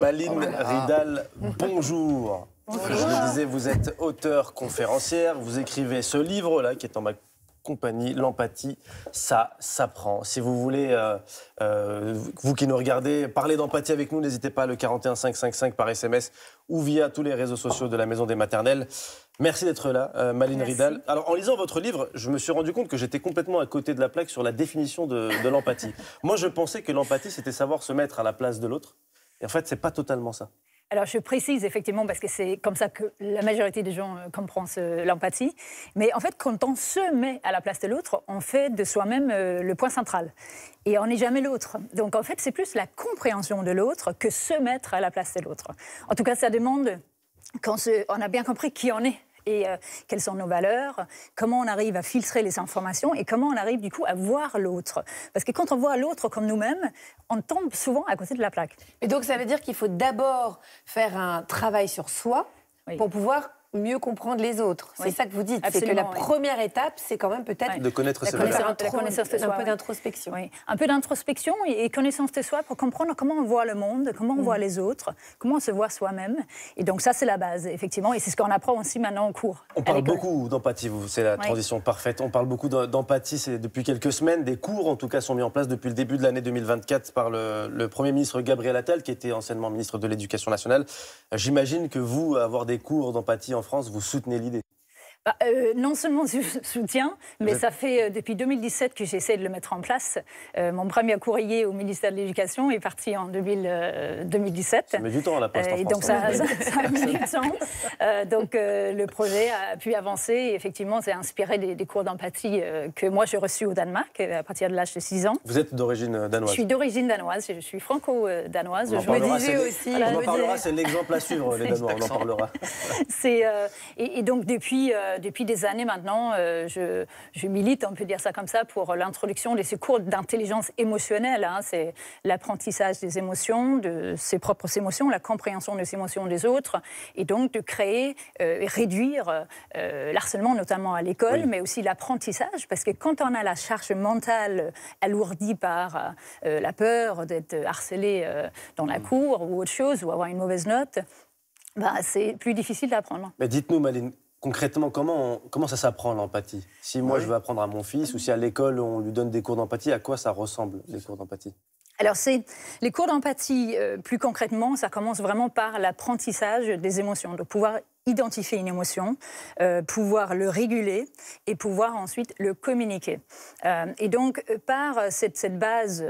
Maline oh Ridal, bonjour. Je le disais, vous êtes auteur, conférencière, vous écrivez ce livre-là qui est en ma compagnie, L'empathie, ça s'apprend. Si vous voulez, euh, euh, vous qui nous regardez, parler d'empathie avec nous, n'hésitez pas, le 41555 par SMS ou via tous les réseaux sociaux de la Maison des Maternelles. Merci d'être là, euh, Maline Ridal. Alors, en lisant votre livre, je me suis rendu compte que j'étais complètement à côté de la plaque sur la définition de l'empathie. Moi, je pensais que l'empathie, c'était savoir se mettre à la place de l'autre et en fait, n'est pas totalement ça. Alors, je précise effectivement, parce que c'est comme ça que la majorité des gens euh, comprennent l'empathie. Mais en fait, quand on se met à la place de l'autre, on fait de soi-même euh, le point central. Et on n'est jamais l'autre. Donc, en fait, c'est plus la compréhension de l'autre que se mettre à la place de l'autre. En tout cas, ça demande quand on a bien compris qui on est et euh, quelles sont nos valeurs, comment on arrive à filtrer les informations et comment on arrive du coup à voir l'autre. Parce que quand on voit l'autre comme nous-mêmes, on tombe souvent à côté de la plaque. Et donc ça veut dire qu'il faut d'abord faire un travail sur soi pour pouvoir mieux comprendre les autres. C'est ça que vous dites. C'est que la première étape, c'est quand même peut-être de connaître ses soi Un peu d'introspection. Un peu d'introspection et connaissance de soi pour comprendre comment on voit le monde, comment on voit mm. les autres, comment on se voit soi-même. Et donc ça, c'est la base, effectivement. Et c'est ce qu'on apprend aussi maintenant en cours. On parle beaucoup d'empathie, c'est la transition parfaite. On parle beaucoup d'empathie c'est depuis quelques semaines. Des cours, en tout cas, sont mis en place depuis le début de l'année 2024 par le, le Premier ministre Gabriel Attal, qui était anciennement ministre de l'Éducation nationale. J'imagine que vous, avoir des cours d'empathie en France, vous soutenez l'idée ah, euh, non seulement je soutiens, mais ça fait euh, depuis 2017 que j'essaie de le mettre en place. Euh, mon premier courrier au ministère de l'Éducation est parti en 2017. Ça met du temps à la poste. En et donc ça, ça, donc le projet a pu avancer. Et effectivement, c'est inspiré des, cours d'empathie que moi j'ai reçus au Danemark à partir de l'âge de 6 ans. Vous êtes d'origine danoise Je suis d'origine danoise, je suis franco-danoise. Je me aussi. on en parlera, c'est l'exemple à suivre, les Danois, on en parlera. et, et, donc depuis euh, depuis des années maintenant, euh, je, milite, on peut dire ça comme ça, pour l'introduction des secours cours d'intelligence émotionnelle. Hein. C'est l'apprentissage des émotions, de ses propres émotions, la compréhension des émotions des autres, et donc de créer euh, et réduire l'harcèlement, notamment à l'école, mais aussi l'apprentissage, parce que quand on a la charge mentale alourdie par la peur d'être harcelé dans la mm. cour ou autre chose, ou avoir une mauvaise note, bah, c'est plus difficile d'apprendre. Mais dites-nous, Maline, concrètement, comment, comment ça s'apprend l'empathie Si moi, bah je veux apprendre à mon fils, ou si à l'école, on lui donne des cours d'empathie, à quoi ça ressemble, les cours d'empathie alors, c'est les cours d'empathie, euh, plus concrètement, ça commence vraiment par l'apprentissage des émotions, de pouvoir identifier une émotion, euh, pouvoir le réguler et pouvoir ensuite le communiquer. Euh, et donc, par cette, base,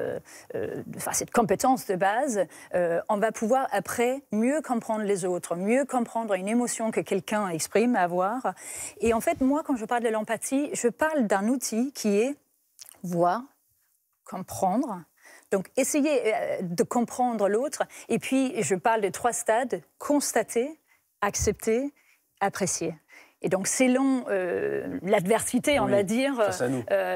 enfin, cette compétence de base, on va pouvoir après mieux comprendre les autres, mieux comprendre une émotion que quelqu'un exprime, avoir. Et en fait, moi, quand je parle de l'empathie, je parle d'un outil qui est voir, comprendre, donc, essayer euh, de comprendre l'autre. Et puis, je parle de trois stades constater, accepter, apprécier. Et donc, selon euh, l'adversité, on va dire,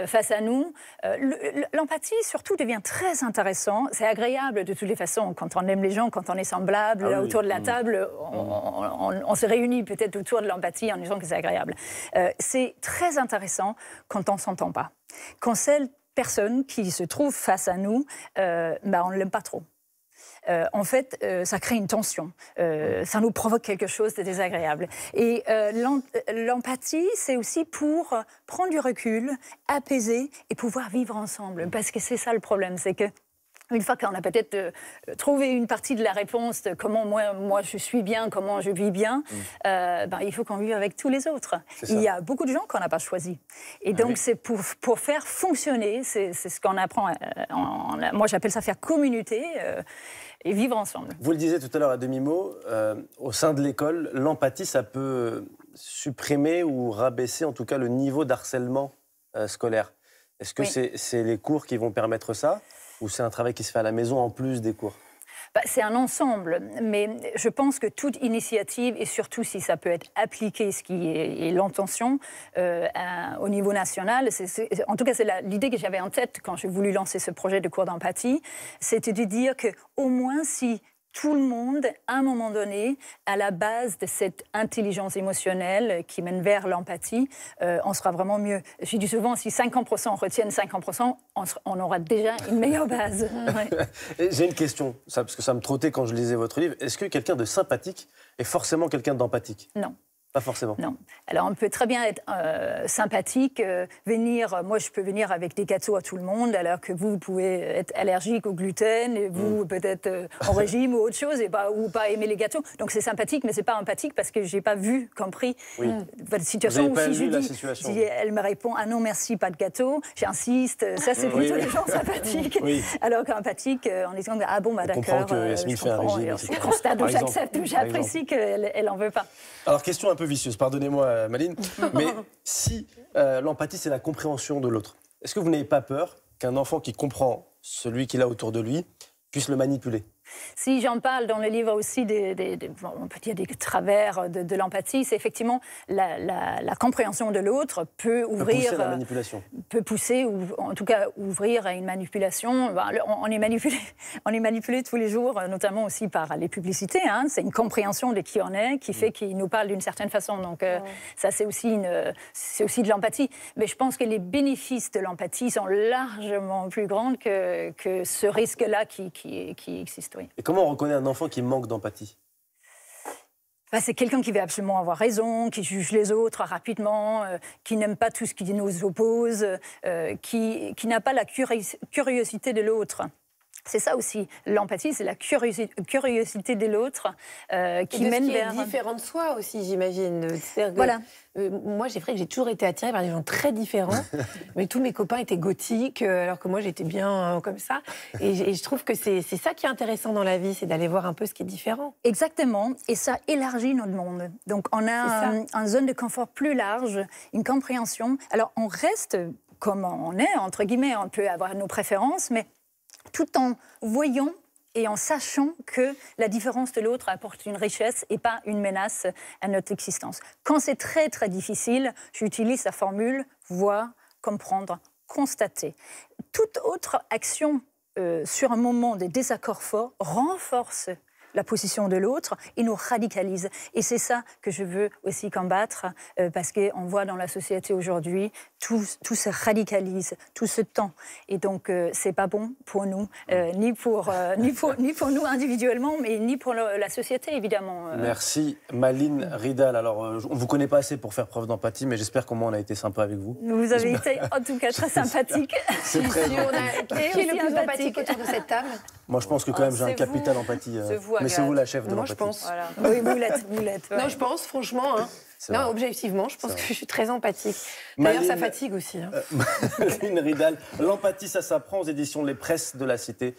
face à nous, euh, l'empathie surtout devient très intéressant. C'est agréable de toutes les façons. Quand on aime les gens, quand on est semblable, ah autour de la mmh. table, mmh. on, se réunit peut-être autour de l'empathie en disant que c'est agréable. c'est très intéressant quand on s'entend pas. Quand celle personne qui se trouve face à nous, euh, bah, on ne l'aime pas trop. Euh, en fait, euh, ça crée une tension, ça nous provoque quelque chose de désagréable. Et l'empathie, c'est aussi pour prendre du recul, apaiser et pouvoir vivre ensemble. Parce que c'est ça le problème, c'est que une fois qu'on a peut-être euh, trouvé une partie de la réponse de comment moi, je suis bien, comment je vis bien, mm. euh, ben, il faut qu'on vive avec tous les autres. Il y a beaucoup de gens qu'on n'a pas choisis. Et ah donc c'est pour, faire fonctionner, c'est ce qu'on apprend, euh, moi j'appelle ça faire communauté et vivre ensemble. Vous le disiez tout à l'heure à demi-mot, au sein de l'école, l'empathie ça peut supprimer ou rabaisser en tout cas le niveau d'harcèlement scolaire. Est-ce que c'est les cours qui vont permettre ça ou c'est un travail qui se fait à la maison en plus des cours bah, c'est un ensemble, mais je pense que toute initiative, et surtout si ça peut être appliqué, ce qui est, l'intention, euh, au niveau national, en tout cas c'est l'idée que j'avais en tête quand j'ai voulu lancer ce projet de cours d'empathie, c'était de dire qu'au moins si tout le monde, à un moment donné, à la base de cette intelligence émotionnelle qui mène vers l'empathie, euh, on sera vraiment mieux. Je dis souvent, si 50% retiennent 50%, on, aura déjà une meilleure base. J'ai une question, parce que ça me trottait quand je lisais votre livre. Est-ce que quelqu'un de sympathique est forcément quelqu'un d'empathique Non. Pas forcément. Non. Alors on peut très bien être euh, sympathique, euh, venir, euh, moi je peux venir avec des gâteaux à tout le monde, alors que vous, vous pouvez être allergique au gluten, et vous mm. peut-être en régime ou autre chose, et pas, ou pas aimer les gâteaux. Donc c'est sympathique, mais c'est pas empathique parce que j'ai pas vu, compris votre situation. Vous pas si, vu je situation. elle me répond ah non merci pas de gâteau, j'insiste, ça c'est plutôt des gens sympathiques, alors qu'empathique en disant ah bon bah d'accord, je comprends, fait un régime, je constate j'accepte j'apprécie qu'elle n'en en veut pas. Alors question vicieuse, pardonnez-moi Maline, mais si euh, l'empathie c'est la compréhension de l'autre, est-ce que vous n'avez pas peur qu'un enfant qui comprend celui qu'il a autour de lui puisse le manipuler si j'en parle dans le livre aussi, des, des, peut des travers de, l'empathie, c'est effectivement la, compréhension de l'autre peut ouvrir. Euh, peut pousser ou en tout cas ouvrir à une manipulation. Bah, on, est manipulé, on est manipulé tous les jours, notamment aussi par les publicités. Hein. C'est une compréhension de qui on est qui mm. fait qu'il nous parle d'une certaine façon. Donc, euh, ça, c'est aussi, aussi de l'empathie. Mais je pense que les bénéfices de l'empathie sont largement plus grands que, ce risque-là qui, qui, qui existe. Et comment on reconnaît un enfant qui manque d'empathie c'est quelqu'un qui veut absolument avoir raison, qui juge les autres rapidement, euh, qui n'aime pas tout ce qui nous oppose, euh, qui n'a pas la curiosité de l'autre. C'est ça aussi, l'empathie, c'est la curiosité de l'autre euh, qui mène ce vers... Est différent de soi aussi, j'imagine. Voilà. Euh, moi, j'ai fait que j'ai toujours été attirée par des gens très différents, mais tous mes copains étaient gothiques, euh, alors que moi, j'étais bien comme ça. Et, je trouve que c'est ça qui est intéressant dans la vie, c'est d'aller voir un peu ce qui est différent. Exactement, et ça élargit notre monde. Donc, on a une zone de confort plus large, une compréhension. Alors, on reste comme on est, entre guillemets, on peut avoir nos préférences, mais tout en voyant et en sachant que la différence de l'autre apporte une richesse et pas une menace à notre existence. Quand c'est très très difficile, j'utilise la formule voir, comprendre, constater. Toute autre action euh, sur un moment de désaccord fort renforce la position de l'autre et nous radicalise. Et c'est ça que je veux aussi combattre euh, parce parce qu'on voit dans la société aujourd'hui, tout, tout, se radicalise, tout se tend. Et donc, euh, c'est pas bon pour nous, euh, ni, pour, ni, pour, ni pour nous individuellement, mais ni pour la société, évidemment. Merci, Maline Ridal. Alors, on vous connaît pas assez pour faire preuve d'empathie, mais j'espère qu'au moins on a été sympa avec vous. Vous avez été, en tout cas, très sympathique. C'est très Qui est le plus empathique autour de cette table Moi, je pense que quand ah, même, j'ai un capital empathie. Mais c'est vous la chef de Moi, je pense. Oui, moulette. Non, je pense, franchement. Hein. Non, objectivement, je pense que je suis très empathique. D'ailleurs, ça fatigue aussi. Hein. Euh, Ridal, l'empathie, ça s'apprend aux éditions Les Presses de la Cité.